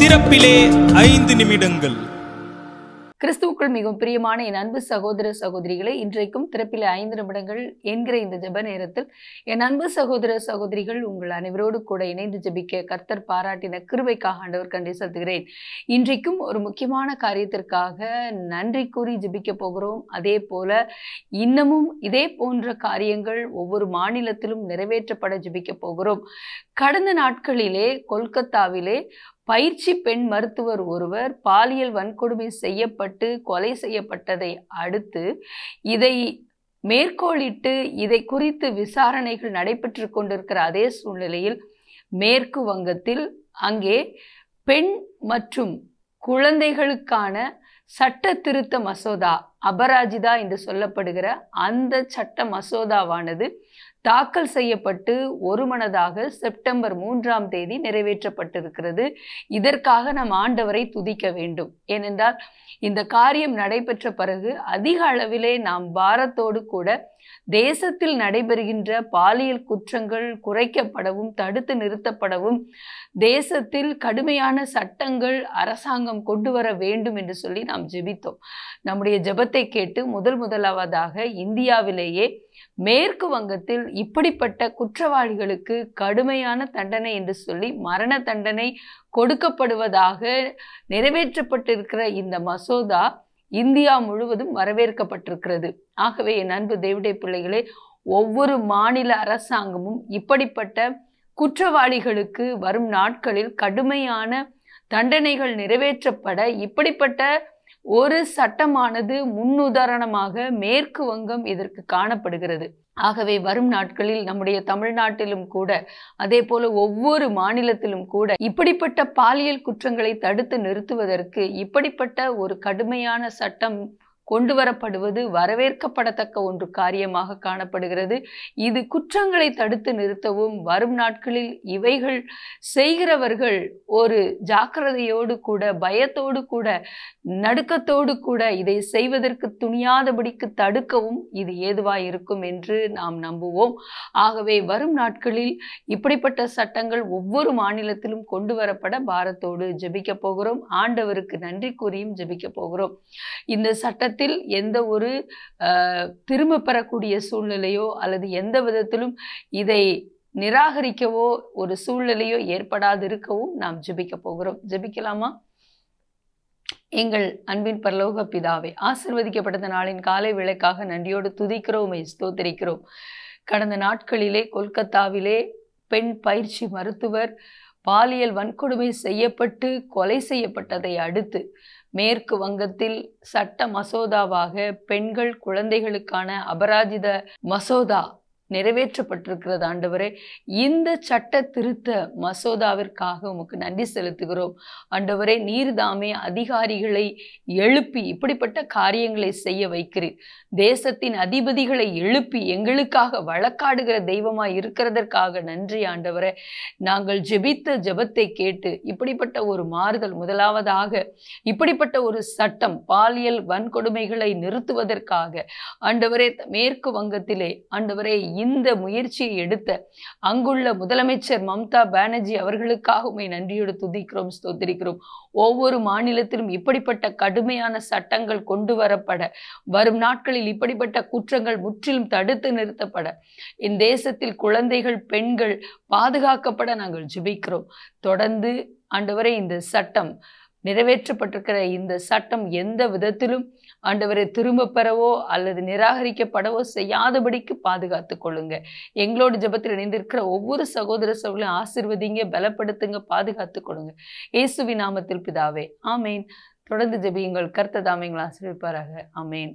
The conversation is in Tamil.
திறப்பிலே ஐந்து நிமிடங்கள் கிறிஸ்துவுக்குள் மிகவும் பிரியமான என் அன்பு சகோதர சகோதரிகளை இன்றைக்கும் திறப்பில் ஐந்து நிமிடங்கள் என்கிற இந்த ஜெப நேரத்தில் என் அன்பு சகோதர சகோதரிகள் உங்கள் அனைவரோடு கூட இணைந்து ஜபிக்க கர்த்தர் பாராட்டின கிருவைக்காக ஆண்டவர் கண்டி செலுத்துகிறேன் இன்றைக்கும் ஒரு முக்கியமான காரியத்திற்காக நன்றி கூறி ஜபிக்க போகிறோம் அதே போல இன்னமும் இதே போன்ற காரியங்கள் ஒவ்வொரு மாநிலத்திலும் நிறைவேற்றப்பட ஜபிக்க போகிறோம் கடந்த நாட்களிலே கொல்கத்தாவிலே பயிற்சி பெண் மருத்துவர் ஒருவர் பாலியல் வன்கொடுமை செய்யப்பட்டு கொலை செய்யப்பட்டதை அடுத்து இதை மேற்கோளிட்டு இதை குறித்து விசாரணைகள் நடைபெற்று கொண்டிருக்கிற அதே சூழ்நிலையில் மேற்கு வங்கத்தில் அங்கே பெண் மற்றும் குழந்தைகளுக்கான சட்ட திருத்த மசோதா அபராஜிதா என்று சொல்லப்படுகிற அந்த சட்ட மசோதாவானது தாக்கல் செய்யப்பட்டு ஒருமனதாக செப்டம்பர் மூன்றாம் தேதி நிறைவேற்றப்பட்டிருக்கிறது இதற்காக நாம் ஆண்டவரை துதிக்க வேண்டும் ஏனென்றால் இந்த காரியம் நடைபெற்ற பிறகு அதிக அளவிலே நாம் பாரத்தோடு கூட தேசத்தில் நடைபெறுகின்ற பாலியல் குற்றங்கள் குறைக்கப்படவும் தடுத்து நிறுத்தப்படவும் தேசத்தில் கடுமையான சட்டங்கள் அரசாங்கம் கொண்டு வர வேண்டும் என்று சொல்லி நாம் ஜெபித்தோம் நம்முடைய ஜெபத்தை கேட்டு முதல் முதலாவதாக இந்தியாவிலேயே மேற்கு வங்கத்தில் இப்படிப்பட்ட குற்றவாளிகளுக்கு கடுமையான தண்டனை என்று சொல்லி மரண தண்டனை கொடுக்கப்படுவதாக நிறைவேற்றப்பட்டிருக்கிற இந்த மசோதா இந்தியா முழுவதும் வரவேற்கப்பட்டிருக்கிறது ஆகவே என் அன்பு தேவிடைய பிள்ளைகளே ஒவ்வொரு மாநில அரசாங்கமும் இப்படிப்பட்ட குற்றவாளிகளுக்கு வரும் நாட்களில் கடுமையான தண்டனைகள் நிறைவேற்றப்பட இப்படிப்பட்ட ஒரு சட்டமானது முன்னுதாரணமாக மேற்கு வங்கம் இதற்கு காணப்படுகிறது ஆகவே வரும் நாட்களில் நம்முடைய தமிழ்நாட்டிலும் கூட அதே போல ஒவ்வொரு மாநிலத்திலும் கூட இப்படிப்பட்ட பாலியல் குற்றங்களை தடுத்து நிறுத்துவதற்கு இப்படிப்பட்ட ஒரு கடுமையான சட்டம் கொண்டுவரப்படுவது வரவேற்கப்படத்தக்க ஒன்று காரியமாக காணப்படுகிறது இது குற்றங்களை தடுத்து நிறுத்தவும் வரும் நாட்களில் இவைகள் செய்கிறவர்கள் ஒரு ஜாக்கிரதையோடு கூட பயத்தோடு கூட நடுக்கத்தோடு கூட இதை செய்வதற்கு துணியாதபடிக்கு தடுக்கவும் இது ஏதுவாயிருக்கும் இருக்கும் என்று நாம் நம்புவோம் ஆகவே வரும் நாட்களில் இப்படிப்பட்ட சட்டங்கள் ஒவ்வொரு மாநிலத்திலும் கொண்டு வரப்பட பாரத்தோடு ஜபிக்கப் போகிறோம் ஆண்டவருக்கு நன்றி கூறியும் ஜபிக்கப் போகிறோம் இந்த சட்ட விதத்தில் எந்த ஒரு திரும்ப பெறக்கூடிய சூழ்நிலையோ அல்லது எந்த விதத்திலும் இதை நிராகரிக்கவோ ஒரு சூழ்நிலையோ ஏற்படாது இருக்கவும் நாம் ஜபிக்க போகிறோம் ஜெபிக்கலாமா எங்கள் அன்பின் பரலோக பிதாவை ஆசிர்வதிக்கப்பட்ட நாளின் காலை விளக்காக நன்றியோடு துதிக்கிறோம் ஸ்தோத்திரிக்கிறோம் கடந்த நாட்களிலே கொல்கத்தாவிலே பெண் பயிற்சி மருத்துவர் பாலியல் வன்கொடுமை செய்யப்பட்டு கொலை செய்யப்பட்டதை அடுத்து மேற்கு வங்கத்தில் சட்ட மசோதாவாக பெண்கள் குழந்தைகளுக்கான அபராஜித மசோதா நிறைவேற்றப்பட்டிருக்கிறது ஆண்டவரே இந்த சட்ட திருத்த மசோதாவிற்காக உமக்கு நன்றி செலுத்துகிறோம் ஆண்டவரே நீர்தாமே அதிகாரிகளை எழுப்பி இப்படிப்பட்ட காரியங்களை செய்ய வைக்கிறீர் தேசத்தின் அதிபதிகளை எழுப்பி எங்களுக்காக வழக்காடுகிற தெய்வமாய் இருக்கிறதற்காக நன்றி ஆண்டவரே நாங்கள் ஜெபித்த ஜெபத்தை கேட்டு இப்படிப்பட்ட ஒரு மாறுதல் முதலாவதாக இப்படிப்பட்ட ஒரு சட்டம் பாலியல் வன்கொடுமைகளை நிறுத்துவதற்காக ஆண்டவரே மேற்கு வங்கத்திலே ஆண்டவரே இந்த முயற்சியை எடுத்த அங்குள்ள முதலமைச்சர் மம்தா பானர்ஜி அவர்களுக்காகவுமே நன்றியோடு துதிக்கிறோம் ஸ்தோத்திரிக்கிறோம் ஒவ்வொரு மாநிலத்திலும் இப்படிப்பட்ட கடுமையான சட்டங்கள் கொண்டு வரப்பட வரும் நாட்களில் இப்படிப்பட்ட குற்றங்கள் முற்றிலும் தடுத்து நிறுத்தப்பட இந்த தேசத்தில் குழந்தைகள் பெண்கள் பாதுகாக்கப்பட நாங்கள் ஜிபிக்கிறோம் தொடர்ந்து ஆண்டவரை இந்த சட்டம் நிறைவேற்றப்பட்டிருக்கிற இந்த சட்டம் எந்த விதத்திலும் ஆண்டவரை திரும்ப பெறவோ அல்லது நிராகரிக்கப்படவோ செய்யாதபடிக்கு பாதுகாத்து கொள்ளுங்க எங்களோட ஜபத்தில் இணைந்திருக்கிற ஒவ்வொரு சகோதர சகோதரும் ஆசிர்வதிங்க பலப்படுத்துங்க பாதுகாத்து கொள்ளுங்க இயேசுவி நாமத்தில் பிதாவே ஆமேன் தொடர்ந்து ஜபியுங்கள் கர்த்ததாமைங்களை ஆசிரியப்பாராக ஆமேன்